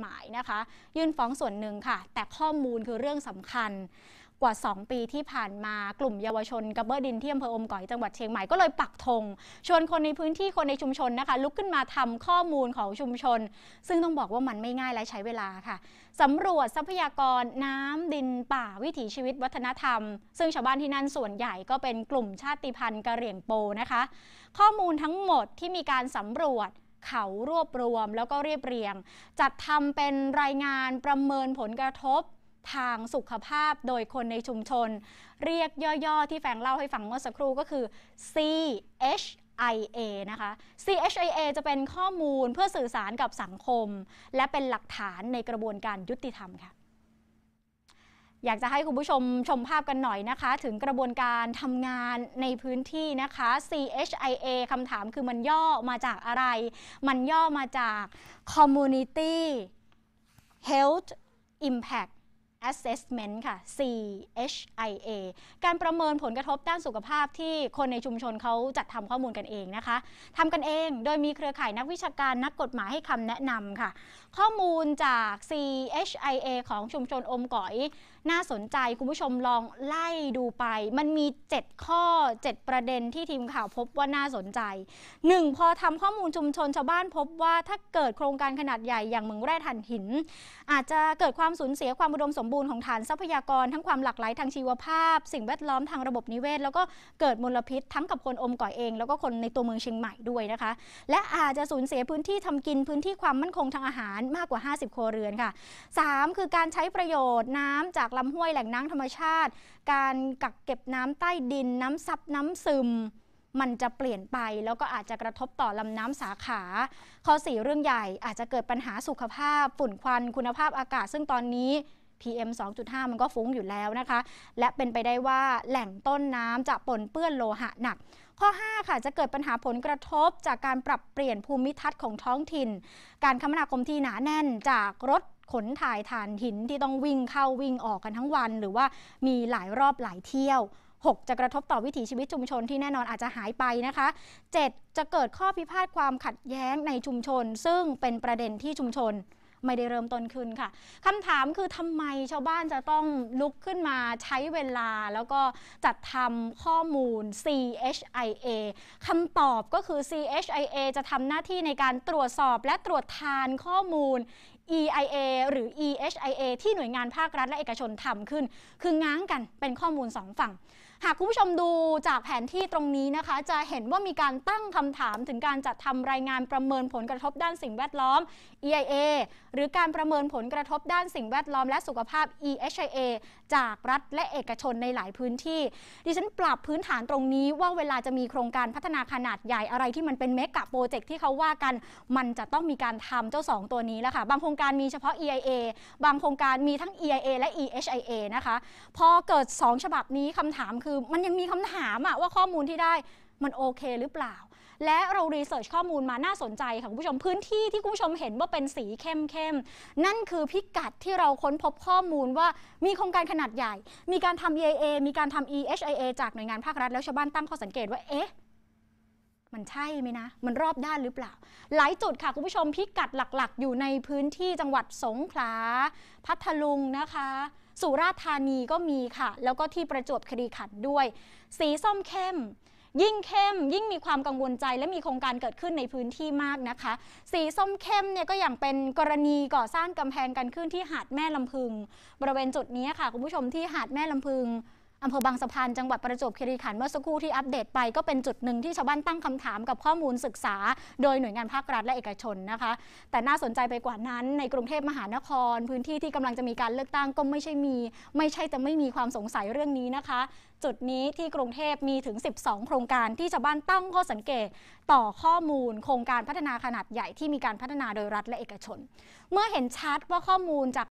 หมายนะคะยื่นฟ้องส่วนหนึ่งค่ะ แต่ข้อมูลคือเรื่องสำคัญกว่า 2 ปีที่ผ่านมากลุ่มเยาวชนกระเบื้อดินที่อำเภออมก๋อยจังหวัดเชียงใหม่ก็เลยปักธงชวนคนในพื้นที่คนในชุมชนนะคะ ลุกขึ้นมาทำข้อมูลของชุมชน ซึ่งต้องบอกว่ามันไม่ง่ายและใช้เวลาค่ะสำรวจทรัพยากรน้ำดินป่าวิถีชีวิตวัฒนธรรม ซึ่งชาวบ้านที่นั่นส่วนใหญ่ก็เป็นกลุ่มชาติพันธุ์กะเหรี่ยงโปนะคะ ข้อมูลทั้งหมดที่มีการสำรวจเขารวบรวมแล้วก็เรียบเรียง จัดทำเป็นรายงานประเมินผลกระทบทางสุขภาพโดยคนในชุมชน เรียกย่อๆ ที่แฝงเล่าให้ฟังเมื่อสักครู่ก็คือ CH IA นะคะ CHIA จะเป็นข้อมูลเพื่อสื่อสารกับสังคม และเป็นหลักฐานในกระบวนการยุติธรรมค่ะอยากจะให้คุณผู้ชมชมภาพกันหน่อยนะคะ ถึงกระบวนการทำงานในพื้นที่นะคะ CHIA คำถามคือมันย่อมาจากอะไร มันย่อมาจาก Community Health Impact assessment ค่ะ CHIA การประเมินผลกระทบด้านสุขภาพที่คนในชุมชนเขาจัดทำข้อมูลกันเองนะคะ ทำกันเองโดยมีเครือข่ายนักวิชาการนักกฎหมายให้คำแนะนำค่ะ ข้อมูลจาก CHIA ของชุมชนอมก๋อย น่าสนใจคุณผู้ชมลองไล่ดูไป มันมี 7 ข้อ 7 ประเด็นที่ทีมข่าวพบว่าน่าสนใจ 1. พอทำข้อมูลชุมชนชาวบ้านพบว่าถ้าเกิดโครงการขนาดใหญ่อย่างเมืองแร่ถ่านหิน อาจจะเกิดความสูญเสียความอุดมสมบูรณ์ของฐานทรัพยากรทั้งความหลากหลายทางชีวภาพ สิ่งแวดล้อมทางระบบนิเวศ แล้วก็เกิดมลพิษทั้งกับคนอมก่อยเอง แล้วก็คนในตัวเมืองเชียงใหม่ด้วยนะคะ และอาจจะสูญเสียพื้นที่ทำกินพื้นที่ความมั่นคงทางอาหารมากกว่า 50ครัวเรือนค่ะ3คือการใช้ประโยชน์น้ำจากลำห้วยแหล่งน้ำธรรมชาติ การกักเก็บน้ำใต้ดินน้ำซับน้ำซึม มันจะเปลี่ยนไป แล้วก็อาจจะกระทบต่อลำน้ำสาขา ข้อส่เรื่องใหญ่อาจจะเกิดปัญหาสุขภาพ ฝุ่นควันคุณภาพอากาศซึ่งตอนนี้ PM 2.5มันก็ฟุ้งอยู่แล้วนะคะ และเป็นไปได้ว่าแหล่งต้นน้ำจะปนเปื้อนโลหะหนัก ข้อ 5 ค่ะจะเกิดปัญหาผลกระทบ จากการปรับเปลี่ยนภูมิทัศน์ของท้องถิ่น การคมนาคมที่หนาแน่น จากรถขนถ่ายฐานหินที่ต้องวิ่งเข้าวิ่งออกกันทั้งวัน หรือว่ามีหลายรอบหลายเที่ยว 6 จะกระทบต่อวิถีชีวิตชุมชนที่แน่นอนอาจจะหายไปนะคะ7จะเกิดข้อพิพาทความขัดแย้งในชุมชน ซึ่งเป็นประเด็นที่ชุมชนไม่ได้เริ่มต้นขึ้นค่ะคำถามคือทำไมชาวบ้านจะต้องลุกขึ้นมาใช้เวลาแล้วก็จัดทำข้อมูล CHIA คำตอบก็คือ CHIA จะทำหน้าที่ในการตรวจสอบและตรวจทานข้อมูล EIA หรือ EHIA ที่หน่วยงานภาครัฐและเอกชนทำขึ้น คือง้างกันเป็นข้อมูลสองฝั่งหากคุณผู้ชมดูจากแผนที่ตรงนี้นะคะ จะเห็นว่ามีการตั้งคำถามถึงการจัดทำรายงานประเมินผลกระทบด้านสิ่งแวดล้อม EIA หรือการประเมินผลกระทบด้านสิ่งแวดล้อมและสุขภาพ EHIA จากรัฐและเอกชนในหลายพื้นที่ ดิฉันปรับพื้นฐานตรงนี้ว่าเวลาจะมีโครงการพัฒนาขนาดใหญ่อะไรที่มันเป็นเมกะโปรเจกต์ที่เขาว่ากันมันจะต้องมีการทำเจ้า 2 ตัวนี้แล้วค่ะบางโครงการมีเฉพาะ EIA บางโครงการมีทั้ง EIA และ EHIA นะคะพอเกิด 2 ฉบับนี้คำถามคือือมันยังมีคำถามอะว่าข้อมูลที่ได้มันโอเคหรือเปล่า และเรารีเสิร์ชข้อมูลมาน่าสนใจค่ะคุณผู้ชมพื้นที่ที่คุณผู้ชมเห็นว่าเป็นสีเข้มเข้มนั่นคือพิกัดที่เราค้นพบข้อมูลว่ามีโครงการขนาดใหญ่ มีการทำ EIA มีการทำ EHIA จากหน่วยงานภาครัฐแล้วชาวบ้านตั้งข้อสังเกตว่า เอ๊ะมันใช่ไหมนะ มันรอบด้านหรือเปล่าหลายจุดค่ะคุณผู้ชมพิกัดหลักๆ อยู่ในพื้นที่จังหวัดสงขลาพัทลุงนะคะสุราษฎร์ธานีก็มีค่ะ แล้วก็ที่ประจวบคีรีขันด้วย สีส้มเข้ม ยิ่งเข้มยิ่งมีความกังวลใจและมีโครงการเกิดขึ้นในพื้นที่มากนะคะ สีส้มเข้มเนี่ยก็อย่างเป็นกรณีก่อสร้างกำแพงกันขึ้นที่หาดแม่ลำพึงบริเวณจุดนี้ค่ะ คุณผู้ชมที่หาดแม่ลำพึงอำเภอบางสะพานจังหวัดประจวบคีรีขันธ์เมื่อสักครู่ที่อัปเดตไปก็เป็นจุดหนึ่งที่ชาวบ้านตั้งคำถามกับข้อมูลศึกษา โดยหน่วยงานภาครัฐและเอกชนนะคะ แต่น่าสนใจไปกว่านั้น ในกรุงเทพมหานคร พื้นที่ที่กำลังจะมีการเลือกตั้งก็ไม่ใช่มี ไม่ใช่จะไม่มีความสงสัยเรื่องนี้นะคะ จุดนี้ที่กรุงเทพมีถึง 12 โครงการที่ชาวบ้านตั้งข้อสังเกตต่อข้อมูล โครงการพัฒนาขนาดใหญ่ที่มีการพัฒนาโดยรัฐและเอกชน เมื่อเห็นชัดว่าข้อมูลจาก